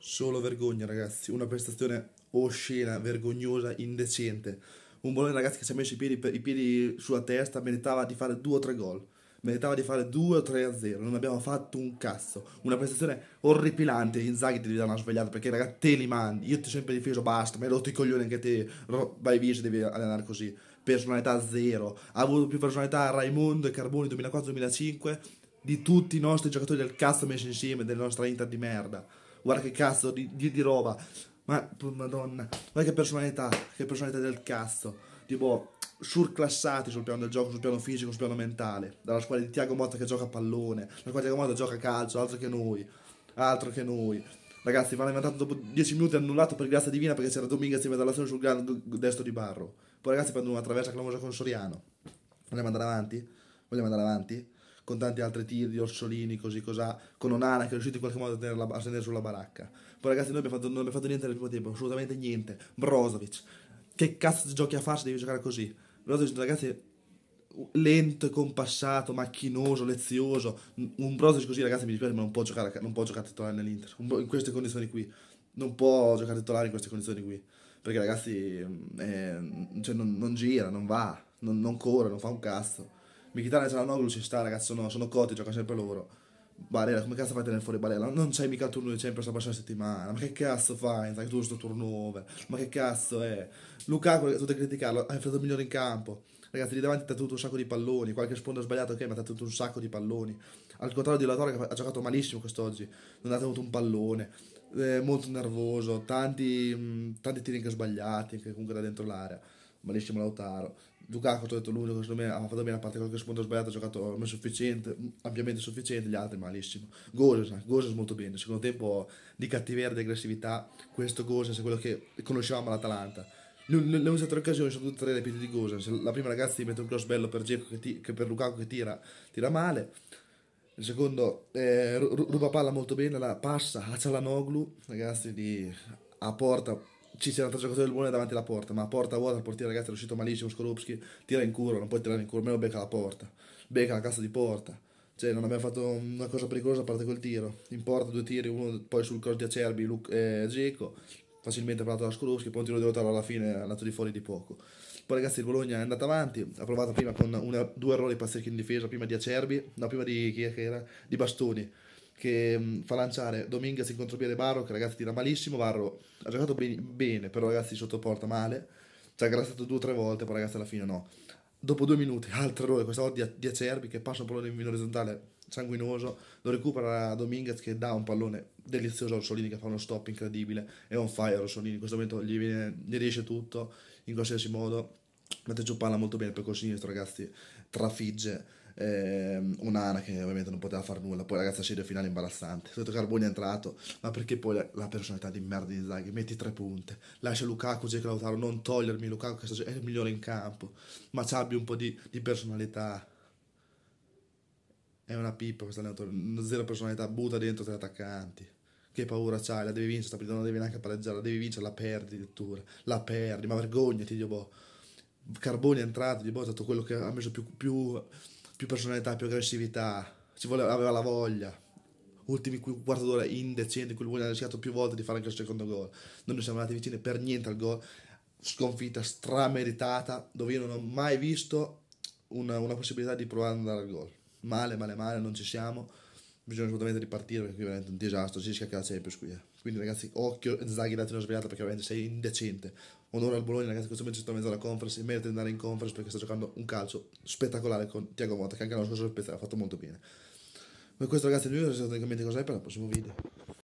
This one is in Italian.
Solo vergogna, ragazzi. Una prestazione oscena, vergognosa, indecente. Un Bologna, ragazzi, che si è messo i piedi, per, i piedi sulla testa, meritava di fare due o tre gol. Meritava di fare 2 o 3 a 0. Non abbiamo fatto un cazzo. Una prestazione orripilante. Inzaghi ti devi dare una svegliata perché, ragazzi, te li mandi. Io ti ho sempre difeso, basta. Mi hai rotto i coglioni anche te. Vai via se devi allenare così. Personalità zero. Ha avuto più personalità Raimondo e Carboni 2004-2005 di tutti i nostri giocatori del cazzo messi insieme, della nostra Inter di merda guarda che cazzo di, di, di roba, ma madonna, guarda che personalità, che personalità del cazzo, tipo surclassati sul piano del gioco, sul piano fisico, sul piano mentale, dalla squadra di Tiago Motta che gioca a pallone, la squadra di Tiago Motta gioca a calcio, altro che noi, altro che noi. Ragazzi, vanno inventato dopo 10 minuti annullato per grazia divina perché c'era Dominguez in azione sul grande destro di Barro. Poi ragazzi prendono una traversa clamorosa con Soriano. Vogliamo andare avanti? Vogliamo andare avanti? con tanti altri tiri, Orsolini, così cos'ha, con Onana che è riuscito in qualche modo a, tenerla, a salire sulla baracca. Poi ragazzi noi abbiamo fatto, non abbiamo fatto niente nel primo tempo, assolutamente niente. Brozovic, che cazzo di giochi a farsi, devi giocare così. Brozovic ragazzi lento e compassato, macchinoso, lezioso. Un Brozovic così ragazzi mi dispiace ma non può giocare, non può giocare titolare nell'Inter, in queste condizioni qui. Non può giocare titolare in queste condizioni qui. Perché ragazzi eh, cioè non, non, gira, non va, non, non corre, non fa un cazzo. Michitana e Salanoglu ci sta, ragazzo, no, sono cotti, gioca sempre loro. Barella, come cazzo fai a tenere fuori Barella? Non c'è mica il turno di Champions la prossima settimana. Ma che cazzo fai? Anche tu questo turnover. Ma che cazzo è? Lukaku, tutte criticarlo, ha fatto il migliore in campo. Ragazzi, lì davanti ha tenuto un sacco di palloni. Qualche sponda sbagliato, ok, ma ha tenuto un sacco di palloni. Al contrario di Latore che ha giocato malissimo quest'oggi. Non ha tenuto un pallone. È eh, molto nervoso. Tanti, mh, tanti tiri anche sbagliati, che comunque da dentro l'area malissimo Lautaro. Lukaku, ho detto, l'unico che secondo me ha fatto bene, a parte qualche spunto sbagliato, ha giocato sufficiente, mm, ampiamente sufficiente, gli altri malissimo. Goses, Goses molto bene, secondo tempo di cattiveria, di aggressività, questo Goses è quello che conoscevamo all'Atalanta. Le, le, le tre occasioni sono tutte tre le piti di Goses, la prima ragazzi mette un cross bello per, Gep, che, ti, che per Lukaku che tira, tira male, il secondo eh, ruba palla molto bene, la passa a Cialanoglu, ragazzi di a porta ci c'era tre giocatori del Bologna davanti alla porta, ma a porta vuota il portiere ragazzi è uscito malissimo, Skorupski tira in curva, non puoi tirare in curva, almeno becca la porta, becca la cassa di porta. Cioè, non abbiamo fatto una cosa pericolosa a parte quel tiro. In porta due tiri, uno poi sul cross di Acerbi, Luc- eh, Geco, facilmente parato da Skorupski, poi un tiro di Lautaro alla fine è andato di fuori di poco. Poi ragazzi il Bologna è andato avanti, ha provato prima con una, due errori pazzeschi in difesa, prima di Acerbi, no prima di chi era? Di Bastoni che mm, fa lanciare Dominguez in contropiede Barro, che ragazzi tira malissimo, Barro ha giocato ben, bene, però ragazzi sottoporta male, ci ha grassato due o tre volte, poi ragazzi alla fine no. Dopo due minuti, altro errore, questa volta di, di Acerbi che passa un pallone in orizzontale sanguinoso, lo recupera Dominguez che dà un pallone delizioso a Rossolini che fa uno stop incredibile, è on fire Rossolini in questo momento gli, viene, gli riesce tutto in qualsiasi modo, mette giù palla molto bene per col sinistro ragazzi, trafigge eh, un'Ana che ovviamente non poteva fare nulla, poi la ragazza scende finale imbarazzante, sotto Carboni è entrato, ma perché poi la, la personalità di merda di Zaghi, metti tre punte, lascia Lukaku, Zeke Lautaro, non togliermi Lukaku che è il migliore in campo, ma ci abbia un po' di, di personalità. È una pippa questa allenatore, zero personalità, butta dentro tre attaccanti. Che paura c'hai, la devi vincere, sta non la devi neanche pareggiare, la devi vincere, la perdi addirittura, la perdi, ma vergognati, Dio boh. Carboni è entrato, Dio boh, è stato quello che ha messo più, più più personalità, più aggressività, ci voleva, aveva la voglia. Ultimi quarto d'ora indecenti in cui lui ha rischiato più volte di fare anche il secondo gol. Non ne siamo andati vicini per niente al gol. Sconfitta strameritata, dove io non ho mai visto una, una possibilità di provare ad andare al gol. Male, male, male, non ci siamo bisogna assolutamente ripartire perché qui è veramente un disastro, si rischia che la Champions qui. Eh. Quindi ragazzi, occhio, Zaghi date una svegliata perché veramente sei indecente. Onore al Bologna, ragazzi, questo mezzo sta mezzo alla conference, merita di andare in conference perché sta giocando un calcio spettacolare con Tiago Motta, che anche l'anno scorso ha fatto molto bene. Ma questo ragazzi, è il video, se avete commenti cosa è per il prossimo video.